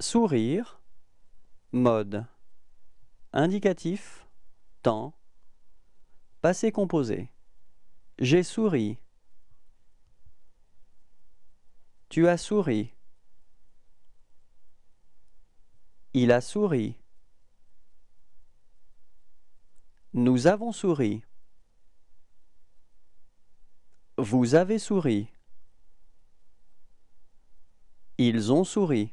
Sourire, mode, indicatif, temps, passé composé. J'ai souri. Tu as souri. Il a souri. Nous avons souri. Vous avez souri. Ils ont souri.